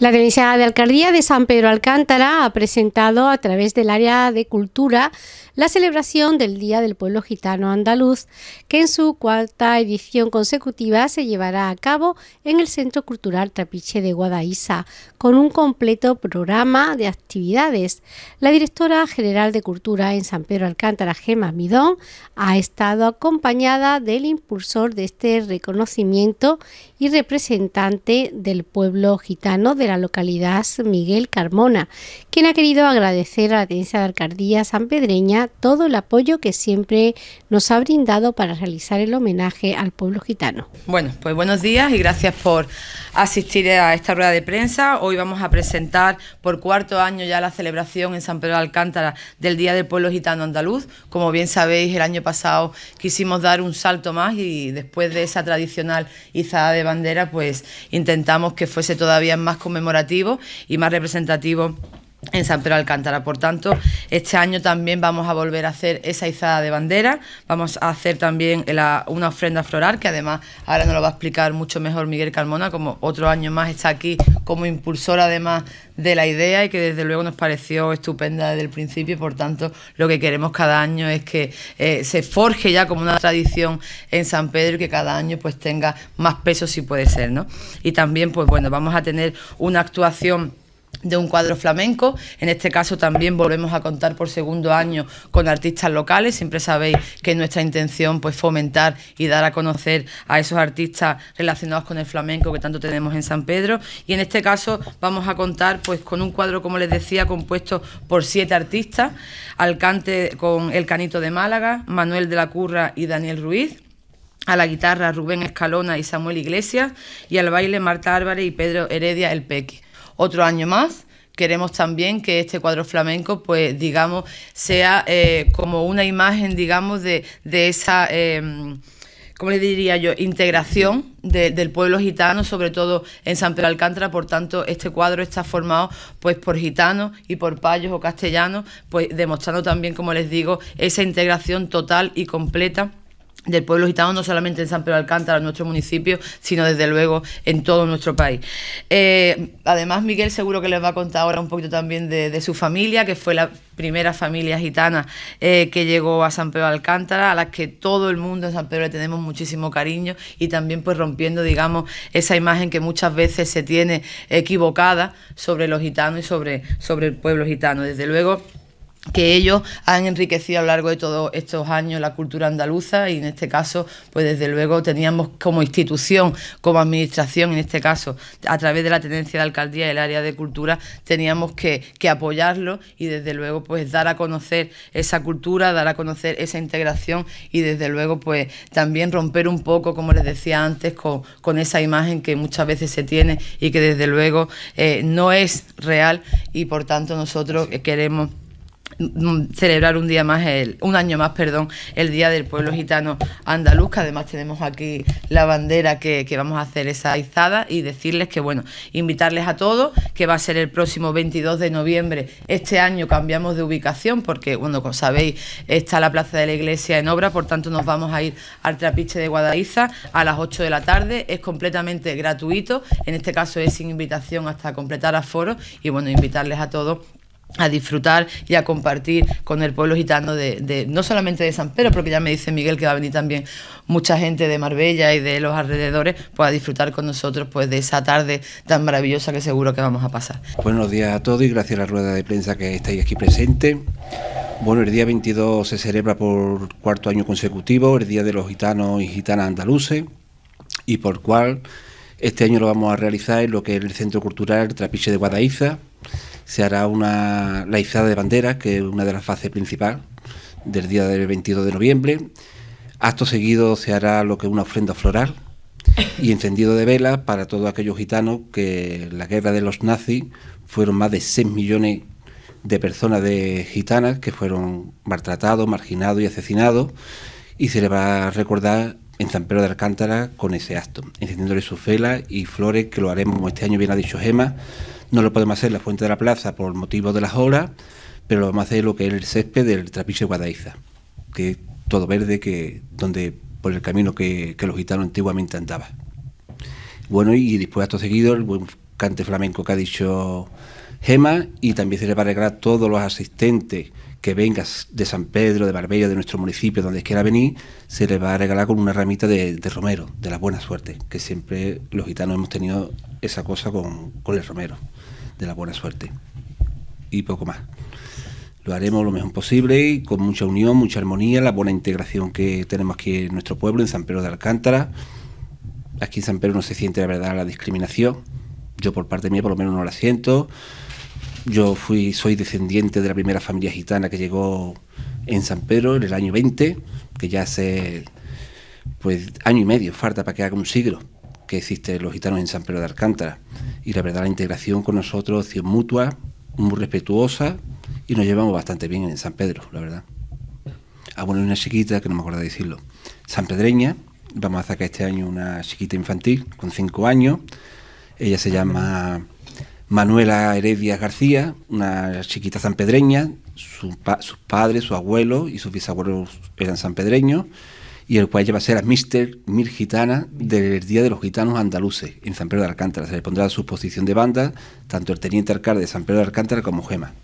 La Delegación de Alcaldía de San Pedro Alcántara ha presentado a través del área de cultura la celebración del Día del Pueblo Gitano Andaluz, que en su cuarta edición consecutiva se llevará a cabo en el Centro Cultural Trapiche de Guadaísa, con un completo programa de actividades. La directora general de Cultura en San Pedro Alcántara, Gema Midón, ha estado acompañada del impulsor de este reconocimiento y representante del pueblo gitano de la localidad, Miguel Carmona, quien ha querido agradecer a la Tenencia de Alcaldía sanpedreña todo el apoyo que siempre nos ha brindado para realizar el homenaje al pueblo gitano. Bueno, pues buenos días y gracias por asistir a esta rueda de prensa. Hoy vamos a presentar por cuarto año ya la celebración en San Pedro de Alcántara del Día del Pueblo Gitano Andaluz. Como bien sabéis, el año pasado quisimos dar un salto más y después de esa tradicional izada de bandera, pues intentamos que fuese todavía más conmemorativo y más representativo en San Pedro Alcántara. Por tanto, este año también vamos a volver a hacer esa izada de bandera, vamos a hacer también una ofrenda floral, que además ahora nos lo va a explicar mucho mejor Miguel Carmona, como otro año más está aquí como impulsor además de la idea y que desde luego nos pareció estupenda desde el principio por tanto lo que queremos cada año es que eh, se forje ya como una tradición en San Pedro y que cada año pues tenga más peso si puede ser, ¿no? Y también pues bueno, vamos a tener una actuación de un cuadro flamenco. En este caso también volvemos a contar por segundo año con artistas locales. Siempre sabéis que nuestra intención pues fomentar y dar a conocer a esos artistas relacionados con el flamenco que tanto tenemos en San Pedro. Y en este caso vamos a contar pues con un cuadro, como les decía, compuesto por siete artistas. ...al cante con El Canito de Málaga, Manuel de la Curra y Daniel Ruiz a la guitarra Rubén Escalona y Samuel Iglesias y al baile Marta Álvarez y Pedro Heredia El Peque otro año más. Queremos también que este cuadro flamenco, pues digamos, sea eh, como una imagen, digamos, de, esa... Em, ¿cómo le diría yo?, integración del pueblo gitano, sobre todo en San Pedro Alcántara. Por tanto, este cuadro está formado pues por gitanos y por payos o castellanos, pues demostrando también, como les digo, esa integración total y completa del pueblo gitano, no solamente en San Pedro Alcántara, en nuestro municipio, sino desde luego en todo nuestro país. Eh, además, Miguel seguro que les va a contar ahora un poquito también de, su familia, que fue la primera familia gitana eh, que llegó a San Pedro Alcántara, a la que todo el mundo en San Pedro le tenemos muchísimo cariño y también pues rompiendo, digamos, esa imagen que muchas veces se tiene equivocada sobre los gitanos y sobre, sobre el pueblo gitano. Desde luego que ellos han enriquecido a lo largo de todos estos años la cultura andaluza y en este caso, pues desde luego teníamos como institución, como administración, en este caso, a través de la tenencia de alcaldía del área de cultura, teníamos que, apoyarlo y desde luego pues dar a conocer esa cultura, dar a conocer esa integración y desde luego pues también romper un poco, como les decía antes, con, esa imagen que muchas veces se tiene y que desde luego eh, no es real y por tanto nosotros queremos celebrar un día más, el, un año más, perdón, el Día del Pueblo Gitano Andaluz, que además tenemos aquí la bandera que, que vamos a hacer esa izada y decirles que, bueno, invitarles a todos, que va a ser el próximo 22 de noviembre. Este año cambiamos de ubicación porque, bueno, como sabéis, está la Plaza de la Iglesia en obra, por tanto nos vamos a ir al Trapiche de Guadaliza a las 8 de la tarde. Es completamente gratuito, en este caso es sin invitación hasta completar aforo y, bueno, invitarles a todos a disfrutar y a compartir con el pueblo gitano de, no solamente de San Pedro, porque ya me dice Miguel que va a venir también mucha gente de Marbella y de los alrededores, pues a disfrutar con nosotros pues de esa tarde tan maravillosa que seguro que vamos a pasar. Buenos días a todos y gracias a la rueda de prensa que estáis aquí presente. Bueno, el día 22 se celebra por cuarto año consecutivo el Día de los Gitanos y Gitanas Andaluces y por cual este año lo vamos a realizar en lo que es el Centro Cultural Trapiche de Guadaiza se hará una, la izada de banderas, que es una de las fases principales del día del 22 de noviembre. Acto seguido se hará lo que es una ofrenda floral y encendido de velas para todos aquellos gitanos que en la guerra de los nazis fueron más de 6 millones de personas de gitanas que fueron maltratados, marginados y asesinados y se le va a recordar en San Pedro de Alcántara con ese acto, encendiéndole sus velas y flores que lo haremos este año, bien ha dicho Gema, no lo podemos hacer en la fuente de la plaza por motivo de las horas, pero lo vamos a hacer lo que es el césped del Trapiche Guadaiza, que es todo verde, que donde por el camino que, que los gitanos antiguamente andaban. Bueno, y después, acto seguido, el buen cante flamenco que ha dicho Gema, y también se le va a regalar a todos los asistentes que vengan de San Pedro, de Barbella, de nuestro municipio, donde quiera venir, se le va a regalar con una ramita de, de, romero, de la buena suerte, que siempre los gitanos hemos tenido esa cosa con, el romero, de la buena suerte. Y poco más. Lo haremos lo mejor posible y con mucha unión, mucha armonía, la buena integración que tenemos aquí en nuestro pueblo, en San Pedro de Alcántara. Aquí en San Pedro no se siente la verdad la discriminación. Yo por parte mía por lo menos no la siento. Yo fui, soy descendiente de la primera familia gitana que llegó en San Pedro en el año 20, que ya hace pues año y medio, falta para que haga un siglo que hiciste los gitanos en San Pedro de Alcántara. Y la verdad, la integración con nosotros es mutua, muy respetuosa y nos llevamos bastante bien en San Pedro, la verdad. Hablo ah, bueno, una chiquita que no me acuerdo de decirlo. ...sanpedreña... vamos a sacar este año una chiquita infantil con cinco años. Ella se llama Manuela Heredia García, una chiquita sanpedreña. sus padres, sus abuelos y sus bisabuelos eran sanpedreños y el cual lleva a ser a Mister Mil Gitana del Día de los Gitanos Andaluces en San Pedro de Alcántara. Se le pondrá a su posición de banda tanto el teniente alcalde de San Pedro de Alcántara como Gema.